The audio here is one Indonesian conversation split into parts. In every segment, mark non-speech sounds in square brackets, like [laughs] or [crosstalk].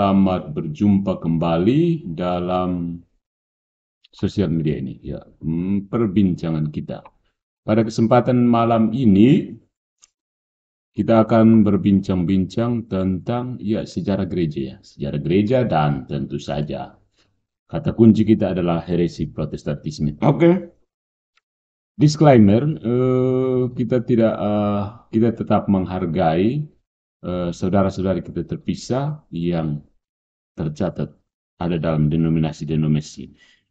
Selamat berjumpa kembali dalam sosial media ini, ya, hmm, perbincangan kita. Pada kesempatan malam ini, kita akan berbincang-bincang tentang ya sejarah gereja, ya, sejarah gereja dan tentu saja kata kunci kita adalah heresi Protestantisme. Oke. Okay. Disclaimer, uh, kita tidak uh, kita tetap menghargai eh, saudara-saudara uh, kita terpisah yang tercatat ada dalam denominasi-denominasi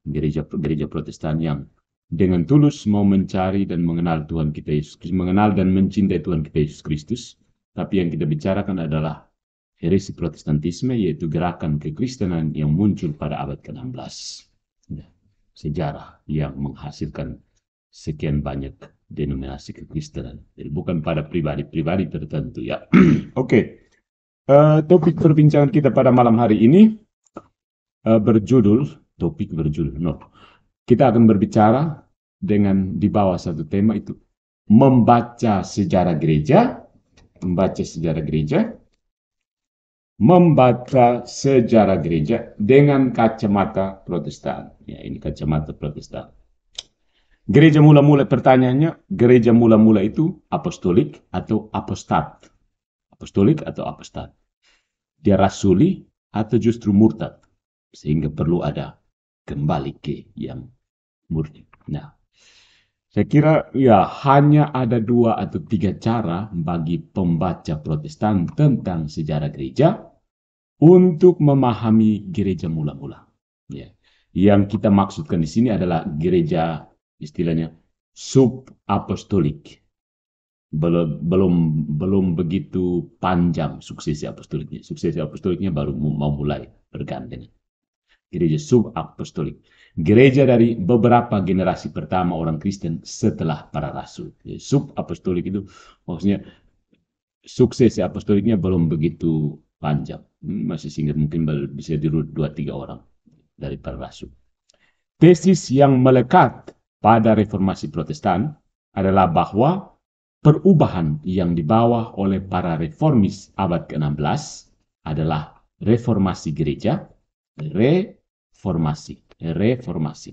gereja gereja Protestan yang dengan tulus mau mencari dan mengenal Tuhan kita Yesus Kristus, mengenal dan mencintai Tuhan kita Yesus Kristus. Tapi yang kita bicarakan adalah heresi Protestantisme yaitu gerakan kekristenan yang muncul pada abad ke-16. Ya, sejarah yang menghasilkan sekian banyak denominasi kekristenan. Jadi bukan pada pribadi-pribadi tertentu ya. [clears throat] Oke. Okay. Eh, topik perbincangan kita pada malam hari ini uh, berjudul topik berjudul no. Kita akan berbicara dengan di bawah satu tema itu membaca sejarah gereja, membaca sejarah gereja, membaca sejarah gereja dengan kacamata Protestan. Ya, ini kacamata Protestan. Gereja mula-mula pertanyaannya, gereja mula-mula itu apostolik atau apostat? Apostolik atau apostat? dia rasuli atau justru murtad sehingga perlu ada kembali ke yang murni. Nah, saya kira ya hanya ada dua atau tiga cara bagi pembaca Protestan tentang sejarah gereja untuk memahami gereja mula-mula. Ya. Yang kita maksudkan di sini adalah gereja istilahnya sub subapostolik belum belum belum begitu panjang suksesi apostoliknya. Suksesi apostoliknya baru mau mulai berganti Gereja sub apostolik Gereja dari beberapa generasi pertama orang Kristen setelah para rasul. Ya, sub apostolik itu maksudnya suksesi apostoliknya belum begitu panjang. Hmm, masih singkat mungkin bisa dirut dua tiga orang dari para rasul. Tesis yang melekat pada reformasi protestan adalah bahwa perubahan yang dibawa oleh para reformis abad ke-16 adalah reformasi gereja, reformasi, reformasi.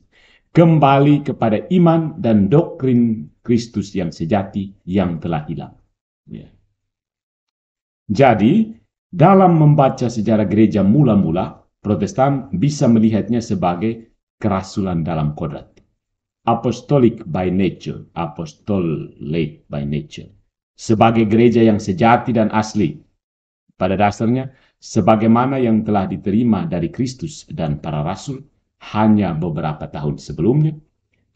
Kembali kepada iman dan doktrin Kristus yang sejati yang telah hilang. Ya. Jadi, dalam membaca sejarah gereja mula-mula, Protestan bisa melihatnya sebagai kerasulan dalam kodrat apostolic by nature, apostolate by nature. Sebagai gereja yang sejati dan asli, pada dasarnya, sebagaimana yang telah diterima dari Kristus dan para rasul hanya beberapa tahun sebelumnya,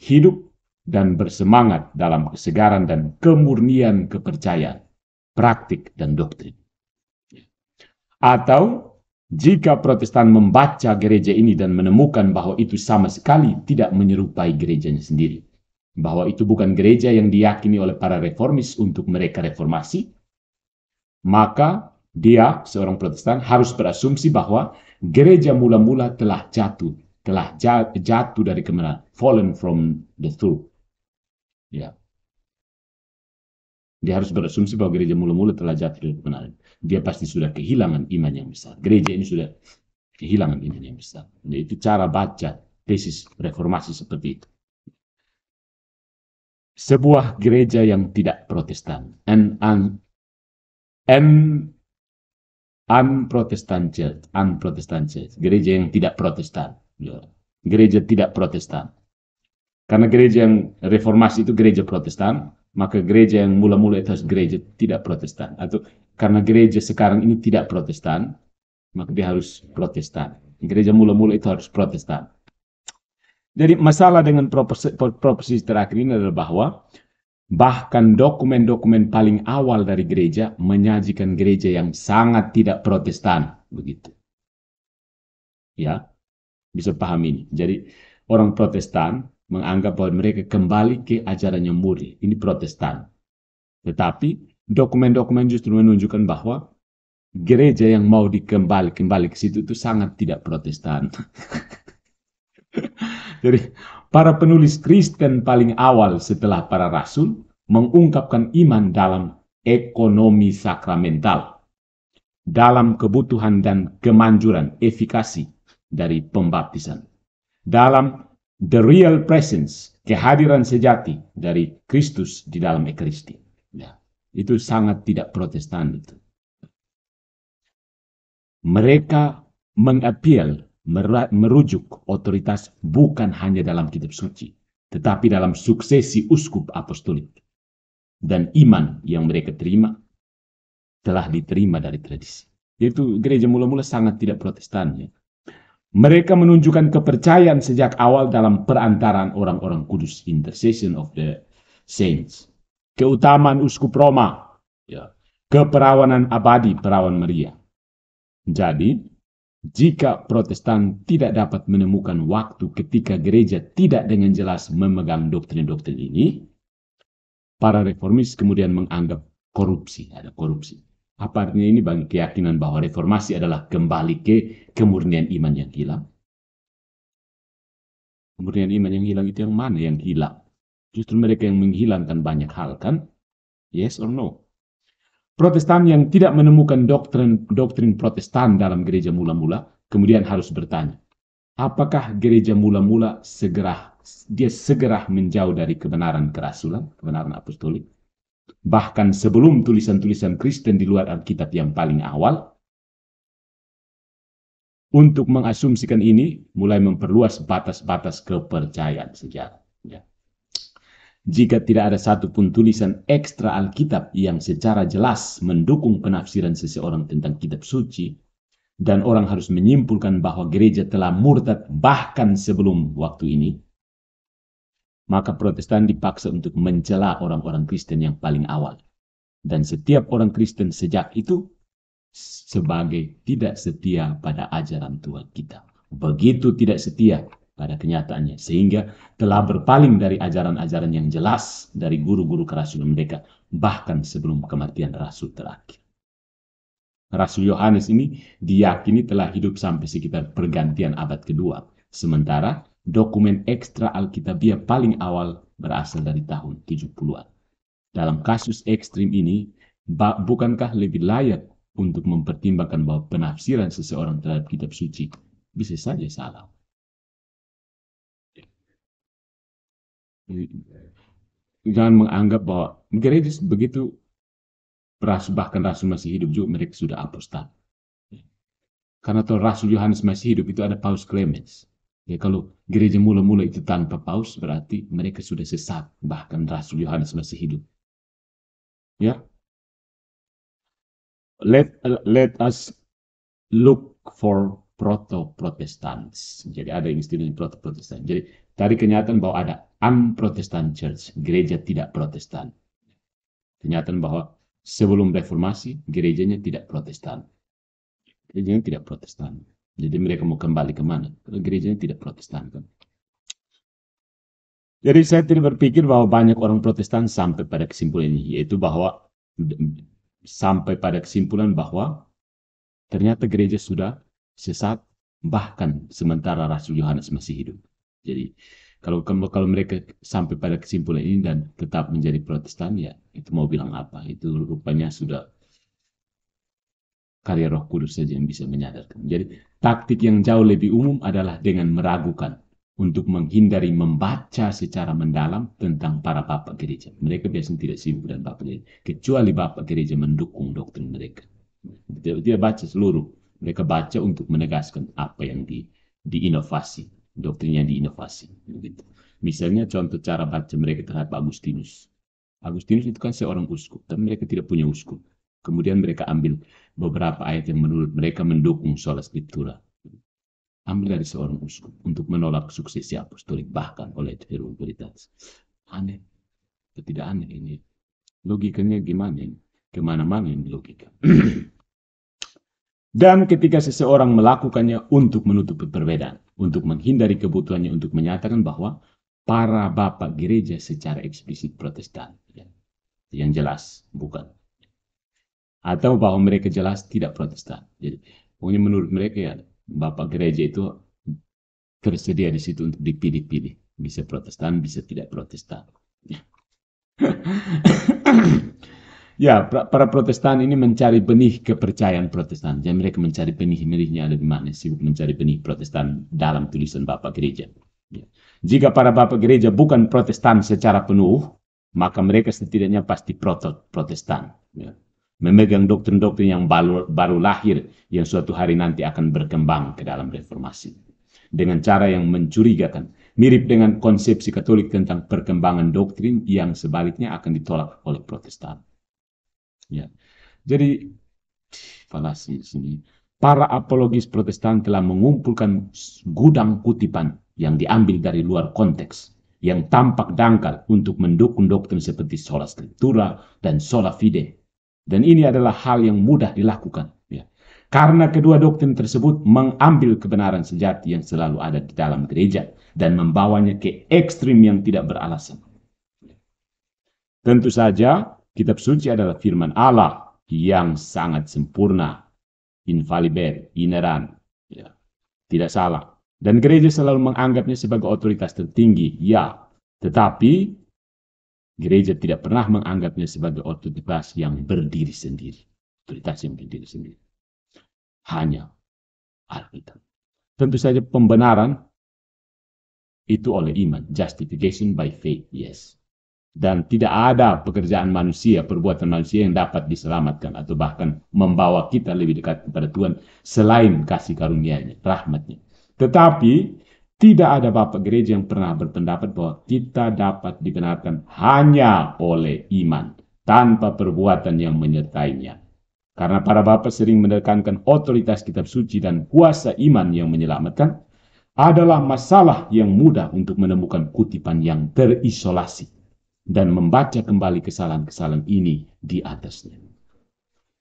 hidup dan bersemangat dalam kesegaran dan kemurnian kepercayaan, praktik dan doktrin. Atau jika Protestan membaca gereja ini dan menemukan bahwa itu sama sekali tidak menyerupai gerejanya sendiri, bahwa itu bukan gereja yang diyakini oleh para reformis untuk mereka reformasi, maka dia, seorang Protestan, harus berasumsi bahwa gereja mula-mula telah jatuh, telah jatuh dari kemenangan, fallen from the truth. Ya. Dia harus berasumsi bahwa gereja mula-mula telah jatuh dari kemenangan dia pasti sudah kehilangan iman yang besar. Gereja ini sudah kehilangan iman yang besar. Jadi itu cara baca tesis reformasi seperti itu. Sebuah gereja yang tidak protestan. An, an, an, Protestan church. Protestan church. Gereja yang tidak protestan. Ya. Gereja tidak protestan. Karena gereja yang reformasi itu gereja protestan, maka gereja yang mula-mula itu harus gereja tidak protestan. Atau karena gereja sekarang ini tidak protestan, maka dia harus protestan. Gereja mula-mula itu harus protestan. Jadi masalah dengan proposisi, terakhir ini adalah bahwa bahkan dokumen-dokumen paling awal dari gereja menyajikan gereja yang sangat tidak protestan, begitu. Ya, bisa paham ini. Jadi orang protestan menganggap bahwa mereka kembali ke ajarannya murid. Ini protestan. Tetapi dokumen-dokumen justru menunjukkan bahwa gereja yang mau dikembali kembali ke situ itu sangat tidak protestan. [laughs] Jadi para penulis Kristen paling awal setelah para rasul mengungkapkan iman dalam ekonomi sakramental, dalam kebutuhan dan kemanjuran efikasi dari pembaptisan, dalam the real presence, kehadiran sejati dari Kristus di dalam Ekaristi. Itu sangat tidak protestan itu. Mereka mengapil merujuk otoritas bukan hanya dalam kitab suci, tetapi dalam suksesi uskup apostolik. Dan iman yang mereka terima telah diterima dari tradisi. Yaitu gereja mula-mula sangat tidak protestan. Ya. Mereka menunjukkan kepercayaan sejak awal dalam perantaran orang-orang kudus, intercession of the saints keutamaan uskup Roma, ya, keperawanan abadi perawan Maria. Jadi, jika Protestan tidak dapat menemukan waktu ketika gereja tidak dengan jelas memegang doktrin-doktrin ini, para reformis kemudian menganggap korupsi, ada korupsi. Apa artinya ini bagi keyakinan bahwa reformasi adalah kembali ke kemurnian iman yang hilang? Kemurnian iman yang hilang itu yang mana yang hilang? Justru mereka yang menghilangkan banyak hal kan? Yes or no? Protestan yang tidak menemukan doktrin doktrin Protestan dalam gereja mula-mula kemudian harus bertanya, apakah gereja mula-mula segera dia segera menjauh dari kebenaran kerasulan, kebenaran apostolik? Bahkan sebelum tulisan-tulisan Kristen di luar Alkitab yang paling awal, untuk mengasumsikan ini mulai memperluas batas-batas kepercayaan sejarah. Ya jika tidak ada satupun tulisan ekstra Alkitab yang secara jelas mendukung penafsiran seseorang tentang kitab suci, dan orang harus menyimpulkan bahwa gereja telah murtad bahkan sebelum waktu ini, maka Protestan dipaksa untuk mencela orang-orang Kristen yang paling awal. Dan setiap orang Kristen sejak itu sebagai tidak setia pada ajaran Tuhan kita. Begitu tidak setia, pada kenyataannya sehingga telah berpaling dari ajaran-ajaran yang jelas dari guru-guru kerasulan mereka bahkan sebelum kematian rasul terakhir. Rasul Yohanes ini diyakini telah hidup sampai sekitar pergantian abad kedua, sementara dokumen ekstra Alkitabiah paling awal berasal dari tahun 70-an. Dalam kasus ekstrim ini, bukankah lebih layak untuk mempertimbangkan bahwa penafsiran seseorang terhadap kitab suci bisa saja salah. jangan menganggap bahwa gereja begitu ras bahkan Rasul masih hidup juga mereka sudah apostat. Karena tuh Rasul Yohanes masih hidup itu ada Paus Clemens. Ya, kalau gereja mula-mula itu tanpa Paus berarti mereka sudah sesat bahkan Rasul Yohanes masih hidup. Ya. Let let us look for proto-protestants. Jadi ada istilahnya proto-protestan. Jadi dari kenyataan bahwa ada unprotestant church, gereja tidak protestan. Kenyataan bahwa sebelum reformasi, gerejanya tidak protestan. Gerejanya tidak protestan. Jadi mereka mau kembali ke kemana? Gerejanya tidak protestan kan? Jadi saya tidak berpikir bahwa banyak orang protestan sampai pada kesimpulan ini, yaitu bahwa sampai pada kesimpulan bahwa ternyata gereja sudah sesat, bahkan sementara Rasul Yohanes masih hidup. Jadi kalau kalau mereka sampai pada kesimpulan ini dan tetap menjadi Protestan ya itu mau bilang apa? Itu rupanya sudah karya Roh Kudus saja yang bisa menyadarkan. Jadi taktik yang jauh lebih umum adalah dengan meragukan untuk menghindari membaca secara mendalam tentang para bapak gereja. Mereka biasanya tidak sibuk dan bapak gereja, kecuali bapak gereja mendukung doktrin mereka. dia, dia baca seluruh, mereka baca untuk menegaskan apa yang di, diinovasi doktrinya diinovasi. Begitu. Misalnya contoh cara baca mereka terhadap Agustinus. Agustinus itu kan seorang uskup, tapi mereka tidak punya uskup. Kemudian mereka ambil beberapa ayat yang menurut mereka mendukung sholat scriptura. Ambil dari seorang uskup untuk menolak suksesi apostolik bahkan oleh Dewan Veritas. Aneh. Tidak aneh ini. Logikanya gimana ini? Kemana-mana ini logika. [clears throat] Dan ketika seseorang melakukannya untuk menutupi perbedaan untuk menghindari kebutuhannya untuk menyatakan bahwa para bapak gereja secara eksplisit protestan. Ya. Yang jelas, bukan. Atau bahwa mereka jelas tidak protestan. Jadi, pokoknya menurut mereka ya, bapak gereja itu tersedia di situ untuk dipilih-pilih. Bisa protestan, bisa tidak protestan. Ya. [laughs] Ya, para Protestan ini mencari benih kepercayaan Protestan. Jadi mereka mencari benih-benihnya ada di mana? Sibuk mencari benih Protestan dalam tulisan Bapak Gereja. Ya. Jika para Bapak Gereja bukan Protestan secara penuh, maka mereka setidaknya pasti protot Protestan. Ya. Memegang doktrin-doktrin yang baru, baru lahir yang suatu hari nanti akan berkembang ke dalam reformasi. Dengan cara yang mencurigakan, mirip dengan konsepsi Katolik tentang perkembangan doktrin yang sebaliknya akan ditolak oleh Protestan. Ya. Jadi falasi sini. Para apologis Protestan telah mengumpulkan gudang kutipan yang diambil dari luar konteks, yang tampak dangkal untuk mendukung doktrin seperti sola scriptura dan sola fide. Dan ini adalah hal yang mudah dilakukan. Ya. Karena kedua doktrin tersebut mengambil kebenaran sejati yang selalu ada di dalam gereja dan membawanya ke ekstrim yang tidak beralasan. Tentu saja, Kitab suci adalah firman Allah yang sangat sempurna, infalibel, ineran, ya. tidak salah. Dan gereja selalu menganggapnya sebagai otoritas tertinggi, ya. Tetapi gereja tidak pernah menganggapnya sebagai otoritas yang berdiri sendiri. Otoritas yang berdiri sendiri. Hanya Alkitab. Tentu saja pembenaran itu oleh iman. Justification by faith, yes dan tidak ada pekerjaan manusia, perbuatan manusia yang dapat diselamatkan atau bahkan membawa kita lebih dekat kepada Tuhan selain kasih karunia-Nya, rahmat-Nya. Tetapi tidak ada bapak gereja yang pernah berpendapat bahwa kita dapat dibenarkan hanya oleh iman tanpa perbuatan yang menyertainya. Karena para bapak sering menekankan otoritas kitab suci dan kuasa iman yang menyelamatkan adalah masalah yang mudah untuk menemukan kutipan yang terisolasi dan membaca kembali kesalahan-kesalahan ini di atasnya.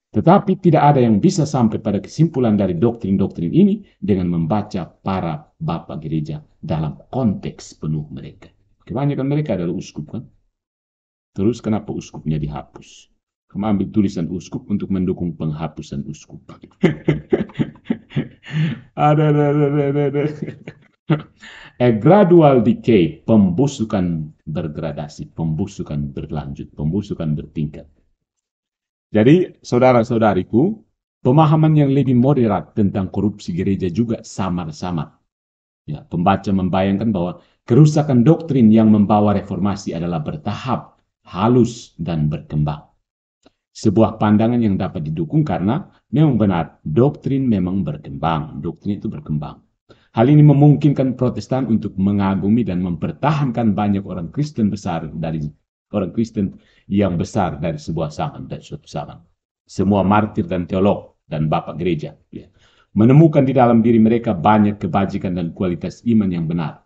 Tetapi tidak ada yang bisa sampai pada kesimpulan dari doktrin-doktrin ini dengan membaca para bapak gereja dalam konteks penuh mereka. Kebanyakan mereka adalah uskup kan? Terus kenapa uskupnya dihapus? Kamu tulisan uskup untuk mendukung penghapusan uskup. [laughs] ada, ada, ada, ada, ada. [laughs] A gradual decay, pembusukan bergradasi, pembusukan berlanjut, pembusukan bertingkat. Jadi, saudara-saudariku, pemahaman yang lebih moderat tentang korupsi gereja juga samar-samar. Ya, pembaca membayangkan bahwa kerusakan doktrin yang membawa reformasi adalah bertahap, halus, dan berkembang. Sebuah pandangan yang dapat didukung karena memang benar, doktrin memang berkembang, doktrin itu berkembang. Hal ini memungkinkan Protestan untuk mengagumi dan mempertahankan banyak orang Kristen besar dari orang Kristen yang besar dari sebuah zaman dan suatu zaman. Semua martir dan teolog dan bapak gereja ya, menemukan di dalam diri mereka banyak kebajikan dan kualitas iman yang benar.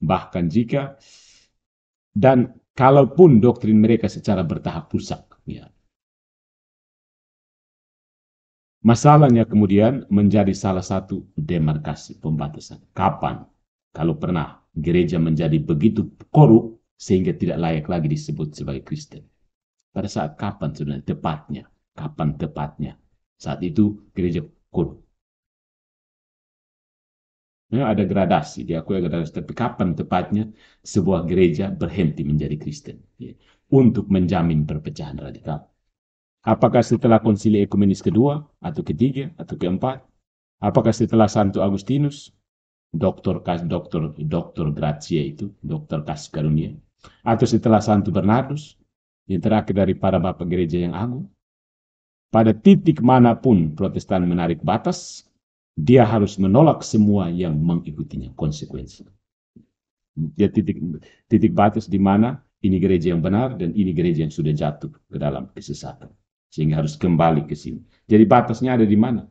Bahkan jika dan kalaupun doktrin mereka secara bertahap rusak. Ya. Masalahnya kemudian menjadi salah satu demarkasi pembatasan. Kapan? Kalau pernah gereja menjadi begitu korup sehingga tidak layak lagi disebut sebagai Kristen. Pada saat kapan sebenarnya tepatnya? Kapan tepatnya? Saat itu gereja korup. Nah, ada gradasi, diakui gradasi. Tapi kapan tepatnya sebuah gereja berhenti menjadi Kristen? Ya, untuk menjamin perpecahan radikal Apakah setelah konsili ekumenis kedua, atau ketiga, atau keempat? Apakah setelah Santo Agustinus, Dr. kas Dr. Dr. Gracia itu, Dr. Kas karunia? Atau setelah Santo Bernardus, yang terakhir dari para bapak gereja yang agung? Pada titik manapun protestan menarik batas, dia harus menolak semua yang mengikutinya, konsekuensi. Dia titik, titik batas di mana ini gereja yang benar dan ini gereja yang sudah jatuh ke dalam kesesatan sehingga harus kembali ke sini. Jadi batasnya ada di mana?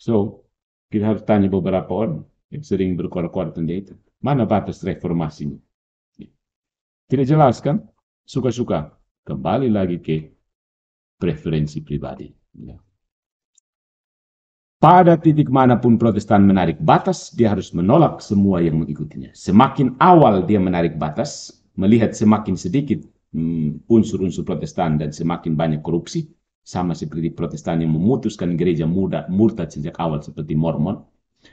So, kita harus tanya beberapa orang yang sering berkoar-koar tentang itu. Mana batas reformasinya? Ya. Tidak jelas kan? Suka-suka. Kembali lagi ke preferensi pribadi. Ya. Pada titik manapun protestan menarik batas, dia harus menolak semua yang mengikutinya. Semakin awal dia menarik batas, melihat semakin sedikit Mm, unsur-unsur Protestan dan semakin banyak korupsi, sama seperti Protestan yang memutuskan gereja muda murtad sejak awal seperti Mormon,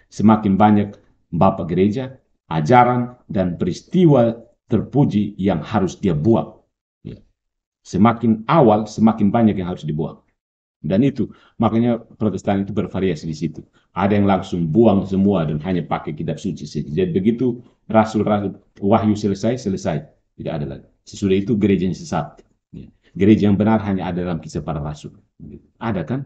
semakin banyak bapak gereja, ajaran, dan peristiwa terpuji yang harus dia buang. Ya. Semakin awal, semakin banyak yang harus dibuang. Dan itu, makanya Protestan itu bervariasi di situ. Ada yang langsung buang semua dan hanya pakai kitab suci saja. Jadi begitu Rasul-Rasul Wahyu selesai, selesai. Tidak ada lagi. Sesudah itu gereja yang sesat. Ya. Gereja yang benar hanya ada dalam kisah para rasul. Ada kan?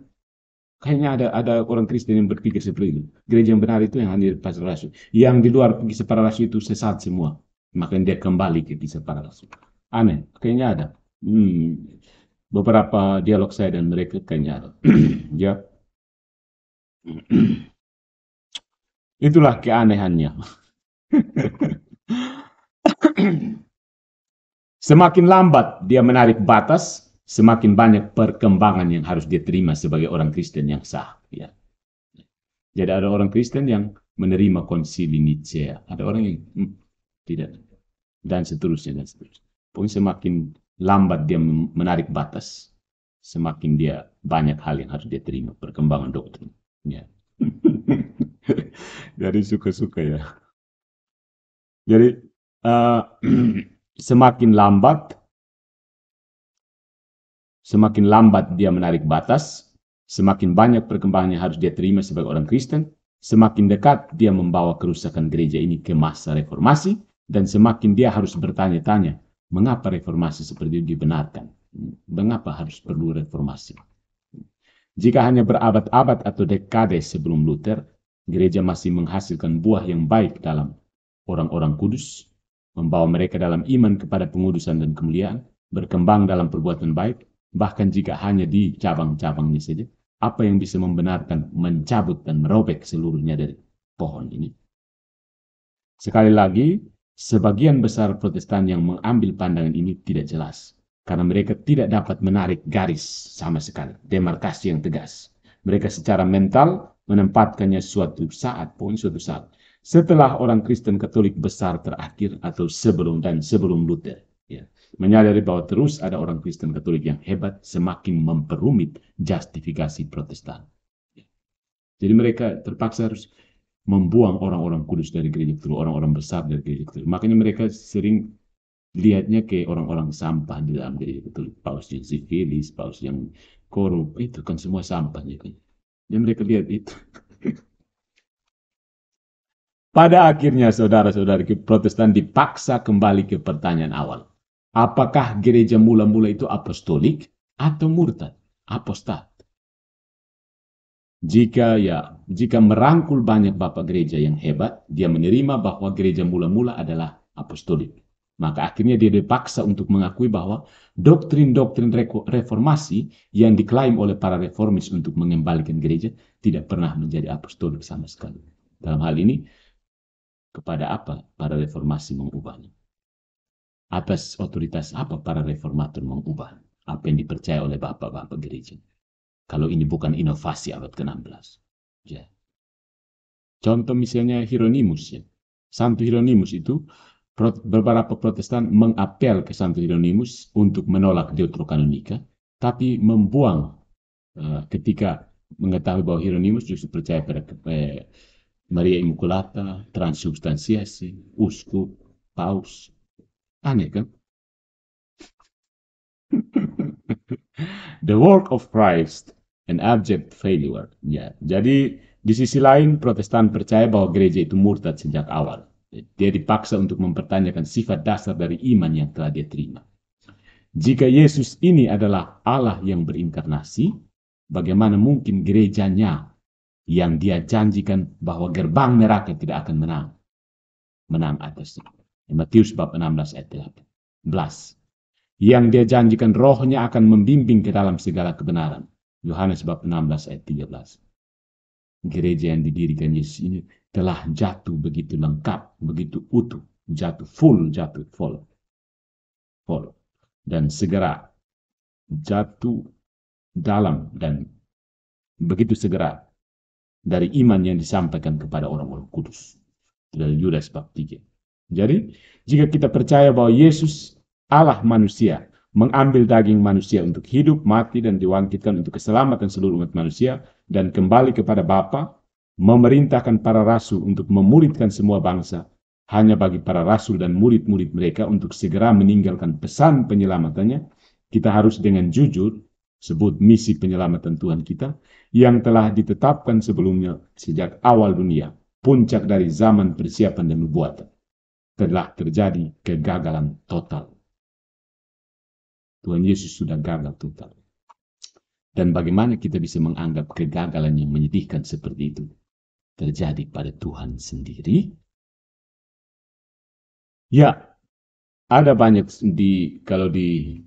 Kayaknya ada ada orang Kristen yang berpikir seperti itu. Gereja yang benar itu yang hanya di para rasul. Yang di luar kisah para rasul itu sesat semua. Makanya dia kembali ke kisah para rasul. aneh Kayaknya ada. Hmm. Beberapa dialog saya dan mereka kayaknya ada. [clears throat] ya. [clears throat] Itulah keanehannya. [laughs] Semakin lambat dia menarik batas, semakin banyak perkembangan yang harus dia terima sebagai orang Kristen yang sah. Ya. Jadi ada orang Kristen yang menerima konsili Nicea, ada orang yang hmm, tidak, dan seterusnya dan seterusnya. Pokoknya semakin lambat dia menarik batas, semakin dia banyak hal yang harus dia terima perkembangan doktrin. Ya. Jadi [laughs] suka-suka ya. Jadi uh, [clears throat] semakin lambat semakin lambat dia menarik batas, semakin banyak perkembangan yang harus dia terima sebagai orang Kristen, semakin dekat dia membawa kerusakan gereja ini ke masa reformasi, dan semakin dia harus bertanya-tanya, mengapa reformasi seperti itu dibenarkan? Mengapa harus perlu reformasi? Jika hanya berabad-abad atau dekade sebelum Luther, gereja masih menghasilkan buah yang baik dalam orang-orang kudus, membawa mereka dalam iman kepada pengudusan dan kemuliaan, berkembang dalam perbuatan baik, bahkan jika hanya di cabang-cabangnya saja, apa yang bisa membenarkan mencabut dan merobek seluruhnya dari pohon ini? Sekali lagi, sebagian besar protestan yang mengambil pandangan ini tidak jelas, karena mereka tidak dapat menarik garis sama sekali, demarkasi yang tegas. Mereka secara mental menempatkannya suatu saat, pun suatu saat, setelah orang Kristen Katolik besar terakhir atau sebelum dan sebelum Luther ya, menyadari bahwa terus ada orang Kristen Katolik yang hebat semakin memperumit justifikasi Protestan. Ya. Jadi mereka terpaksa harus membuang orang-orang kudus dari gereja itu, orang-orang besar dari gereja itu. Makanya mereka sering lihatnya ke orang-orang sampah di dalam gereja itu. paus yang sifilis, paus yang korup, itu kan semua sampah jadi, kan. Ya, mereka lihat itu. [laughs] Pada akhirnya saudara-saudara Protestan dipaksa kembali ke pertanyaan awal. Apakah gereja mula-mula itu apostolik atau murtad? Apostat. Jika ya, jika merangkul banyak bapak gereja yang hebat, dia menerima bahwa gereja mula-mula adalah apostolik. Maka akhirnya dia dipaksa untuk mengakui bahwa doktrin-doktrin reformasi yang diklaim oleh para reformis untuk mengembalikan gereja tidak pernah menjadi apostolik sama sekali. Dalam hal ini, kepada apa para reformasi mengubahnya? Atas otoritas apa para reformator mengubah apa yang dipercaya oleh bapak-bapak gereja? Kalau ini bukan inovasi abad ke-16. Ya. Contoh misalnya Hieronymus. Ya. Santo Hieronymus itu beberapa protestan mengapel ke Santo Hieronymus untuk menolak Deuterokanonika, tapi membuang uh, ketika mengetahui bahwa Hieronymus justru percaya pada eh, Maria Immaculata, Transubstantiasi, Uskup, Paus. Aneh kan? [laughs] The work of Christ, an abject failure. Ya, jadi di sisi lain Protestan percaya bahwa gereja itu murtad sejak awal. Dia dipaksa untuk mempertanyakan sifat dasar dari iman yang telah dia terima. Jika Yesus ini adalah Allah yang berinkarnasi, bagaimana mungkin gerejanya yang dia janjikan bahwa gerbang neraka tidak akan menang. Menang atas atasnya. Matius bab 16 ayat 18. Yang dia janjikan rohnya akan membimbing ke dalam segala kebenaran. Yohanes bab 16 ayat 13. Gereja yang didirikan Yesus ini telah jatuh begitu lengkap, begitu utuh, jatuh full, jatuh full. Full. Dan segera jatuh dalam dan begitu segera dari iman yang disampaikan kepada orang-orang kudus. Dari Yudas bab 3. Jadi, jika kita percaya bahwa Yesus Allah manusia mengambil daging manusia untuk hidup, mati, dan diwangkitkan untuk keselamatan seluruh umat manusia, dan kembali kepada Bapa, memerintahkan para rasul untuk memuridkan semua bangsa, hanya bagi para rasul dan murid-murid mereka untuk segera meninggalkan pesan penyelamatannya, kita harus dengan jujur sebut misi penyelamatan Tuhan kita yang telah ditetapkan sebelumnya sejak awal dunia, puncak dari zaman persiapan dan nubuatan. Telah terjadi kegagalan total. Tuhan Yesus sudah gagal total. Dan bagaimana kita bisa menganggap kegagalan yang menyedihkan seperti itu terjadi pada Tuhan sendiri? Ya, ada banyak di kalau di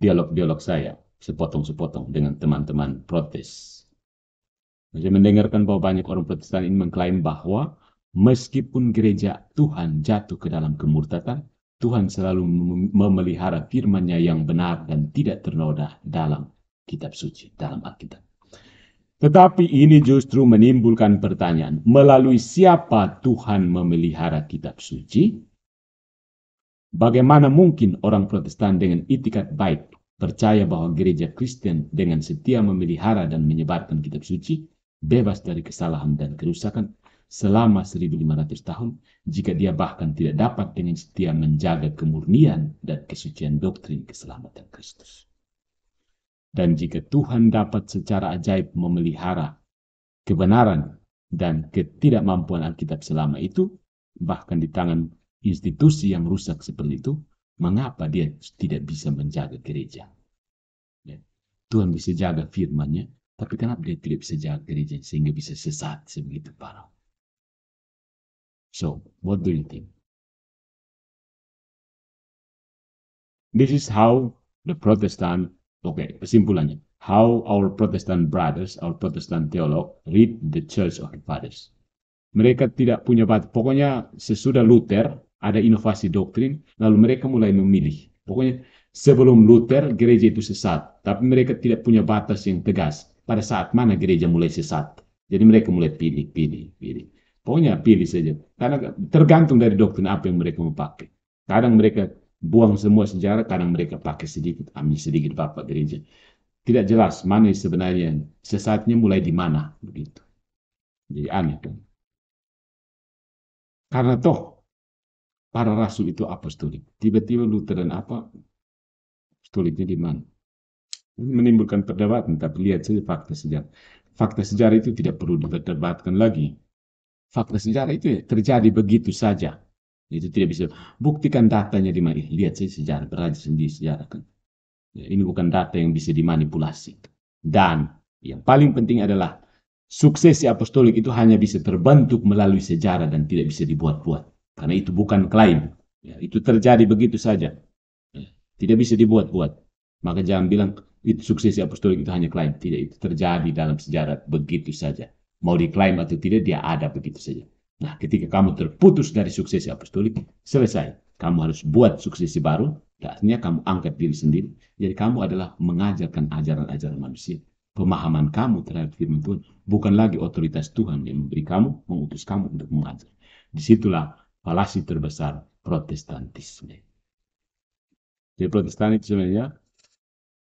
dialog-dialog saya sepotong-sepotong dengan teman-teman protes. Saya mendengarkan bahwa banyak orang protestan ini mengklaim bahwa meskipun gereja Tuhan jatuh ke dalam kemurtatan, Tuhan selalu memelihara firman-Nya yang benar dan tidak ternoda dalam kitab suci, dalam Alkitab. Tetapi ini justru menimbulkan pertanyaan, melalui siapa Tuhan memelihara kitab suci? Bagaimana mungkin orang Protestan dengan itikat baik percaya bahwa gereja Kristen dengan setia memelihara dan menyebarkan kitab suci bebas dari kesalahan dan kerusakan selama 1500 tahun jika dia bahkan tidak dapat dengan setia menjaga kemurnian dan kesucian doktrin keselamatan Kristus. Dan jika Tuhan dapat secara ajaib memelihara kebenaran dan ketidakmampuan Alkitab selama itu, bahkan di tangan institusi yang rusak seperti itu, mengapa dia tidak bisa menjaga gereja? Ya. Tuhan bisa jaga firmannya, tapi kenapa dia tidak bisa jaga gereja sehingga bisa sesat sebegitu parah? So, what do you think? This is how the Protestant, okay, kesimpulannya. How our Protestant brothers, our Protestant theolog, read the Church of the Fathers. Mereka tidak punya batas. Pokoknya sesudah Luther, ada inovasi doktrin, lalu mereka mulai memilih. Pokoknya sebelum Luther gereja itu sesat, tapi mereka tidak punya batas yang tegas pada saat mana gereja mulai sesat. Jadi mereka mulai pilih, pilih, pilih. Pokoknya pilih saja. Karena tergantung dari doktrin apa yang mereka mau pakai. Kadang mereka buang semua sejarah, kadang mereka pakai sedikit, ambil sedikit bapak gereja. Tidak jelas mana sebenarnya sesatnya mulai di mana begitu. Jadi aneh kan. Karena toh para rasul itu apostolik. Tiba-tiba Lutheran apa? Apostoliknya di mana? Menimbulkan perdebatan, tapi lihat saja fakta sejarah. Fakta sejarah itu tidak perlu diperdebatkan lagi. Fakta sejarah itu ya, terjadi begitu saja. Itu tidak bisa buktikan datanya di mana. Lihat saja sejarah, berada sendiri sejarah kan. Ya, ini bukan data yang bisa dimanipulasi. Dan yang paling penting adalah suksesi apostolik itu hanya bisa terbentuk melalui sejarah dan tidak bisa dibuat-buat. Karena itu bukan klaim. Ya, itu terjadi begitu saja. Ya, tidak bisa dibuat-buat. Maka jangan bilang itu suksesi apostolik itu hanya klaim. Tidak, itu terjadi dalam sejarah begitu saja. Mau diklaim atau tidak, dia ada begitu saja. Nah, ketika kamu terputus dari suksesi apostolik, selesai. Kamu harus buat suksesi baru, Artinya kamu angkat diri sendiri. Jadi kamu adalah mengajarkan ajaran-ajaran manusia. Pemahaman kamu terhadap firman Tuhan bukan lagi otoritas Tuhan yang memberi kamu, mengutus kamu untuk mengajar. Disitulah falasi terbesar protestantisme. Jadi protestantisme ya,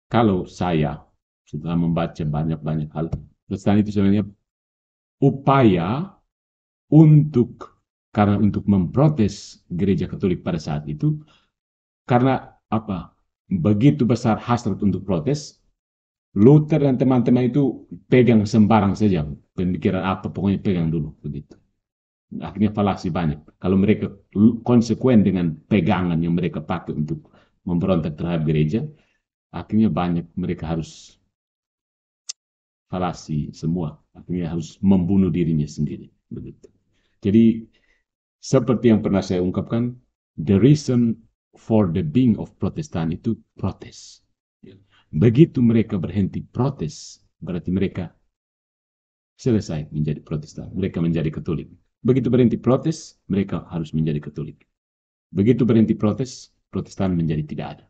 kalau saya setelah membaca banyak-banyak hal, protestan itu sebenarnya upaya untuk karena untuk memprotes gereja Katolik pada saat itu karena apa begitu besar hasrat untuk protes Luther dan teman-teman itu pegang sembarang saja pemikiran apa pokoknya pegang dulu begitu akhirnya falasi banyak. Kalau mereka konsekuen dengan pegangan yang mereka pakai untuk memberontak terhadap gereja, akhirnya banyak mereka harus falasi semua. Akhirnya harus membunuh dirinya sendiri. Begitu. Jadi seperti yang pernah saya ungkapkan, the reason for the being of Protestan itu protes. Ya. Begitu mereka berhenti protes, berarti mereka selesai menjadi Protestan. Mereka menjadi Katolik. Begitu berhenti protes, mereka harus menjadi Katolik. Begitu berhenti protes, Protestan menjadi tidak ada.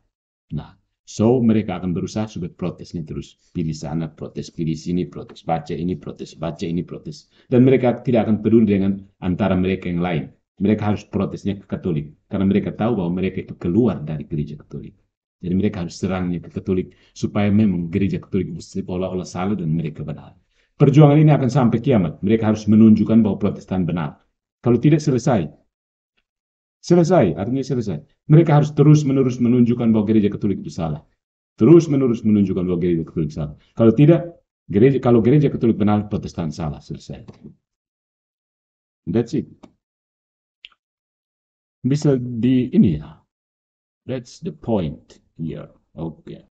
Nah, so mereka akan berusaha supaya protesnya terus pilih sana, protes pilih sini, protes baca ini, protes baca ini, protes. Dan mereka tidak akan peduli dengan antara mereka yang lain. Mereka harus protesnya ke Katolik karena mereka tahu bahwa mereka itu keluar dari gereja Katolik. Jadi mereka harus serangnya ke Katolik supaya memang gereja Katolik seolah-olah salah dan mereka benar. Perjuangan ini akan sampai kiamat. Mereka harus menunjukkan bahwa Protestan benar. Kalau tidak selesai, selesai, artinya selesai. Mereka harus terus-menerus menunjukkan bahwa gereja Katolik itu salah. Terus-menerus menunjukkan bahwa gereja Katolik salah. Kalau tidak, gereja kalau gereja Katolik benar, Protestan salah, selesai. That's it. Bisa di ini ya. That's the point here. Oke. Okay.